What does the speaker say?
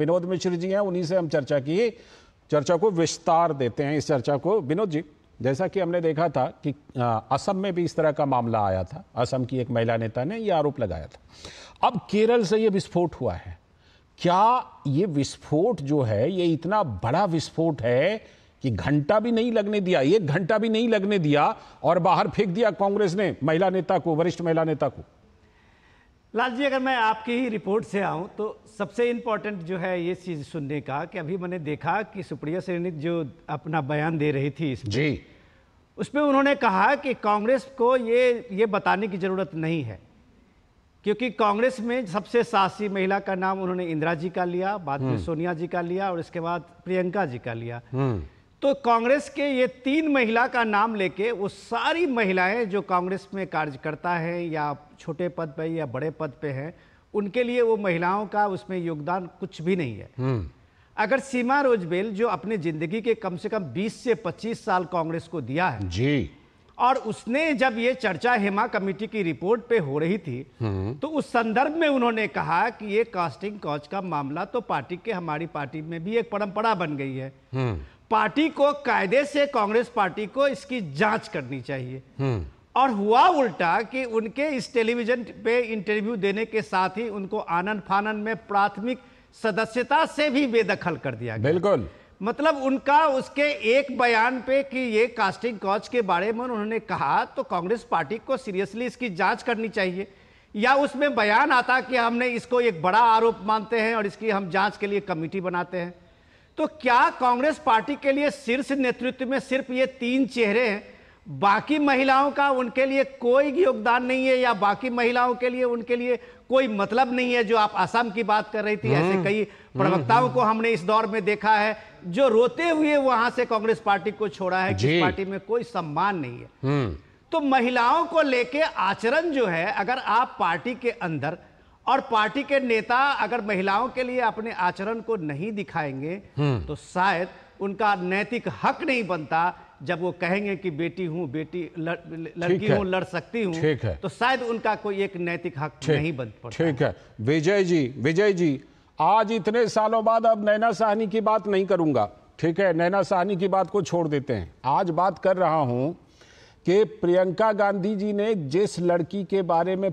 विनोद मिश्र जी हैं उन्हीं से हम चर्चा की चर्चा को विस्तार देते हैं इस चर्चा को विनोद जी जैसा कि हमने देखा था कि असम में भी इस तरह का मामला आया था असम की एक महिला नेता ने यह आरोप लगाया था अब केरल से यह विस्फोट हुआ है क्या ये विस्फोट जो है ये इतना बड़ा विस्फोट है कि घंटा भी नहीं लगने दिया एक घंटा भी नहीं लगने दिया और बाहर फेंक दिया कांग्रेस ने महिला नेता को वरिष्ठ महिला नेता को लाल जी अगर मैं आपकी ही रिपोर्ट से आऊं तो सबसे इम्पोर्टेंट जो है ये चीज़ सुनने का कि अभी मैंने देखा कि सुप्रिया सैनिक जो अपना बयान दे रही थी इसमें जी उसमें उन्होंने कहा कि कांग्रेस को ये ये बताने की ज़रूरत नहीं है क्योंकि कांग्रेस में सबसे साहसी महिला का नाम उन्होंने इंदिरा जी का लिया बाद में हम्म। सोनिया जी का लिया और इसके बाद प्रियंका जी का लिया हम्म। तो कांग्रेस के ये तीन महिला का नाम लेके वो सारी महिलाएं जो कांग्रेस में कार्यकर्ता हैं या छोटे पद पे या बड़े पद पे हैं उनके लिए वो महिलाओं का उसमें योगदान कुछ भी नहीं है हम्म। अगर सीमा रोजबेल जो अपनी जिंदगी के कम से कम 20 से 25 साल कांग्रेस को दिया है जी और उसने जब ये चर्चा हेमा कमेटी की रिपोर्ट पे हो रही थी हम्म। तो उस संदर्भ में उन्होंने कहा कि ये कास्टिंग कॉच का मामला तो पार्टी के हमारी पार्टी में भी एक परंपरा बन गई है हम्म। पार्टी को कायदे से कांग्रेस पार्टी को इसकी जांच करनी चाहिए हम्म। और हुआ उल्टा कि उनके इस टेलीविजन पे इंटरव्यू देने के साथ ही उनको आनंद फानन में प्राथमिक सदस्यता से भी बेदखल कर दिया गया बिल्कुल मतलब उनका उसके एक बयान पे कि ये कास्टिंग कॉच के बारे में उन्होंने कहा तो कांग्रेस पार्टी को सीरियसली इसकी जांच करनी चाहिए या उसमें बयान आता कि हमने इसको एक बड़ा आरोप मानते हैं और इसकी हम जांच के लिए कमेटी बनाते हैं तो क्या कांग्रेस पार्टी के लिए शीर्ष नेतृत्व में सिर्फ ये तीन चेहरे हैं बाकी महिलाओं का उनके लिए कोई योगदान नहीं है या बाकी महिलाओं के लिए उनके लिए कोई मतलब नहीं है जो आप असम की बात कर रही थी ऐसे हम्म। कई हम्म, प्रवक्ताओं को हम्म। हमने इस दौर में देखा है जो रोते हुए वहां से कांग्रेस पार्टी को छोड़ा है कि पार्टी में कोई सम्मान नहीं है तो महिलाओं को लेके आचरण जो है अगर आप पार्टी के अंदर और पार्टी के नेता अगर महिलाओं के लिए अपने आचरण को नहीं दिखाएंगे हम्म। तो शायद उनका नैतिक हक नहीं बनता जब वो कहेंगे कि बेटी हूं बेटी लड़की हूं लड़ सकती हूं तो शायद उनका कोई एक नैतिक हक नहीं बन ठीक है विजय जी विजय जी आज इतने सालों बाद अब नैना साहनी की बात नहीं करूंगा ठीक है नैना साहनी की बात को छोड़ देते हैं आज बात कर रहा हूं कि प्रियंका गांधी जी ने जिस लड़की के बारे में